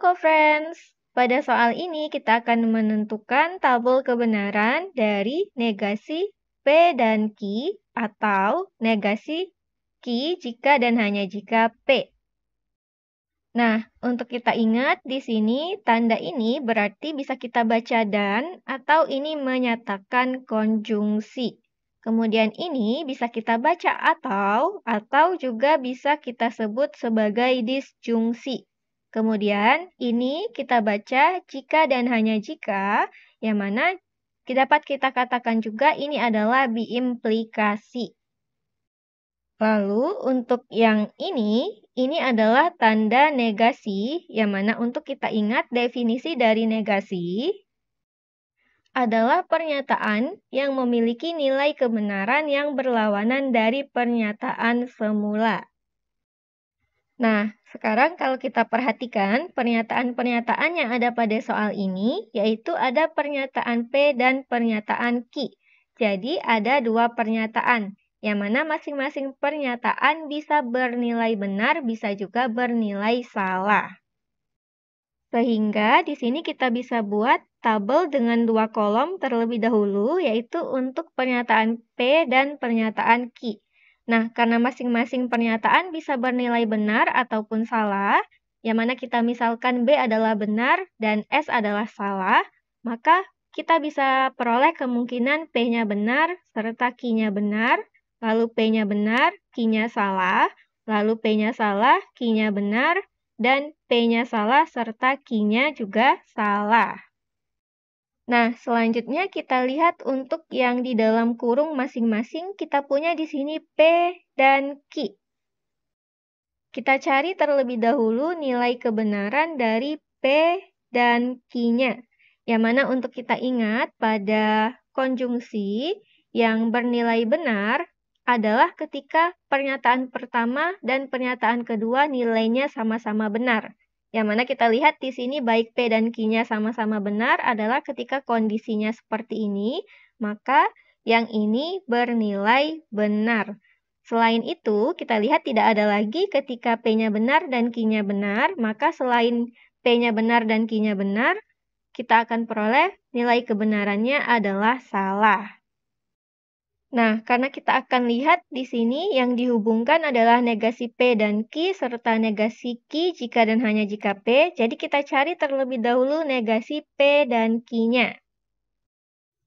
co-friends. Pada soal ini kita akan menentukan tabel kebenaran dari negasi P dan Q atau negasi Q jika dan hanya jika P. Nah, untuk kita ingat di sini tanda ini berarti bisa kita baca dan atau ini menyatakan konjungsi. Kemudian ini bisa kita baca atau atau juga bisa kita sebut sebagai disjungsi. Kemudian, ini kita baca jika dan hanya jika, yang mana dapat kita katakan juga ini adalah biimplikasi. Lalu, untuk yang ini, ini adalah tanda negasi, yang mana untuk kita ingat definisi dari negasi adalah pernyataan yang memiliki nilai kebenaran yang berlawanan dari pernyataan semula. Nah, sekarang kalau kita perhatikan pernyataan-pernyataan yang ada pada soal ini, yaitu ada pernyataan P dan pernyataan Q. Jadi ada dua pernyataan, yang mana masing-masing pernyataan bisa bernilai benar, bisa juga bernilai salah. Sehingga di sini kita bisa buat tabel dengan dua kolom terlebih dahulu, yaitu untuk pernyataan P dan pernyataan Q. Nah, karena masing-masing pernyataan bisa bernilai benar ataupun salah, yang mana kita misalkan B adalah benar dan S adalah salah, maka kita bisa peroleh kemungkinan P-nya benar serta Q-nya benar, lalu P-nya benar, Q-nya salah, lalu P-nya salah, Q-nya benar, dan P-nya salah serta Q-nya juga salah. Nah, selanjutnya kita lihat untuk yang di dalam kurung masing-masing, kita punya di sini P dan Q. Kita cari terlebih dahulu nilai kebenaran dari P dan Q-nya. Yang mana untuk kita ingat pada konjungsi yang bernilai benar adalah ketika pernyataan pertama dan pernyataan kedua nilainya sama-sama benar. Yang mana kita lihat di sini baik P dan Q-nya sama-sama benar adalah ketika kondisinya seperti ini, maka yang ini bernilai benar. Selain itu, kita lihat tidak ada lagi ketika P-nya benar dan Q-nya benar, maka selain P-nya benar dan Q-nya benar, kita akan peroleh nilai kebenarannya adalah salah. Nah, karena kita akan lihat di sini yang dihubungkan adalah negasi P dan Q serta negasi Q jika dan hanya jika P. Jadi kita cari terlebih dahulu negasi P dan Q-nya.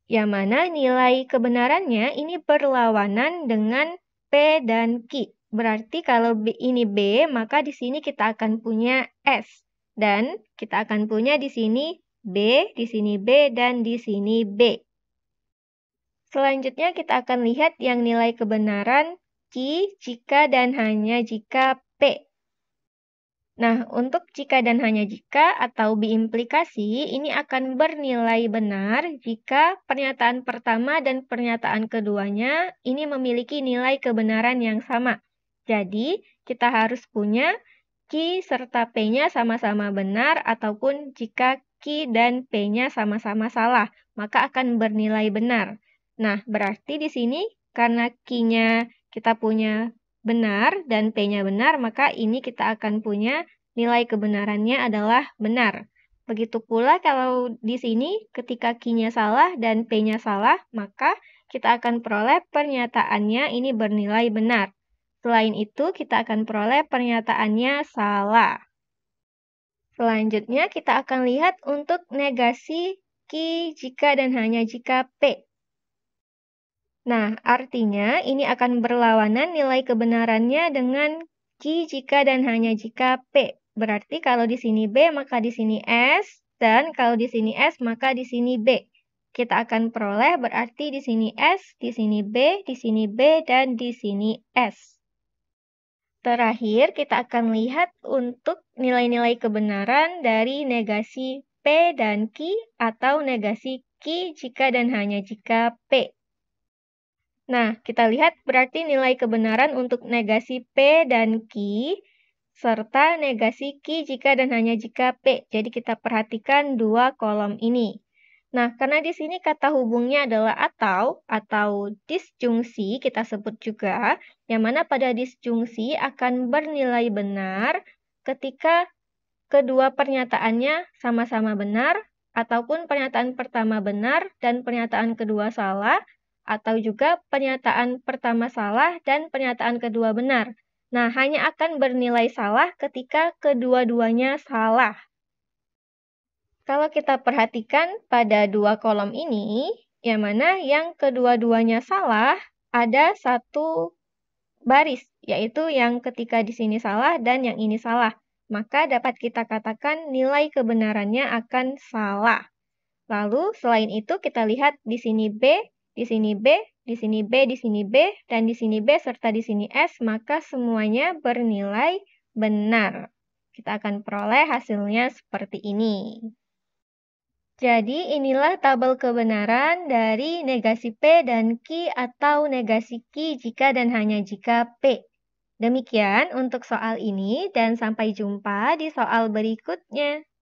Yang mana nilai kebenarannya ini berlawanan dengan P dan Q. Berarti kalau ini B, maka di sini kita akan punya S. Dan kita akan punya di sini B, di sini B, dan di sini B. Selanjutnya kita akan lihat yang nilai kebenaran "q jika, dan hanya jika P. Nah, untuk jika dan hanya jika atau biimplikasi, ini akan bernilai benar jika pernyataan pertama dan pernyataan keduanya ini memiliki nilai kebenaran yang sama. Jadi, kita harus punya q serta P-nya sama-sama benar ataupun jika q dan P-nya sama-sama salah, maka akan bernilai benar. Nah, berarti di sini karena q nya kita punya benar dan P-nya benar, maka ini kita akan punya nilai kebenarannya adalah benar. Begitu pula kalau di sini ketika q nya salah dan P-nya salah, maka kita akan peroleh pernyataannya ini bernilai benar. Selain itu, kita akan peroleh pernyataannya salah. Selanjutnya, kita akan lihat untuk negasi q jika dan hanya jika P. Nah, artinya ini akan berlawanan nilai kebenarannya dengan Q jika dan hanya jika P. Berarti kalau di sini B maka di sini S dan kalau di sini S maka di sini B. Kita akan peroleh berarti di sini S, di sini B, di sini B dan di sini S. Terakhir kita akan lihat untuk nilai-nilai kebenaran dari negasi P dan Q atau negasi Q jika dan hanya jika P. Nah, kita lihat berarti nilai kebenaran untuk negasi P dan Q serta negasi Q jika dan hanya jika P. Jadi kita perhatikan dua kolom ini. Nah, karena di sini kata hubungnya adalah atau atau disjungsi kita sebut juga, yang mana pada disjungsi akan bernilai benar ketika kedua pernyataannya sama-sama benar ataupun pernyataan pertama benar dan pernyataan kedua salah atau juga pernyataan pertama salah dan pernyataan kedua benar. Nah, hanya akan bernilai salah ketika kedua-duanya salah. Kalau kita perhatikan pada dua kolom ini, yang mana yang kedua-duanya salah, ada satu baris, yaitu yang ketika di sini salah dan yang ini salah. Maka dapat kita katakan nilai kebenarannya akan salah. Lalu selain itu kita lihat di sini B di sini B, di sini B, di sini B, dan di sini B, serta di sini S, maka semuanya bernilai benar. Kita akan peroleh hasilnya seperti ini. Jadi inilah tabel kebenaran dari negasi P dan Q atau negasi Q jika dan hanya jika P. Demikian untuk soal ini dan sampai jumpa di soal berikutnya.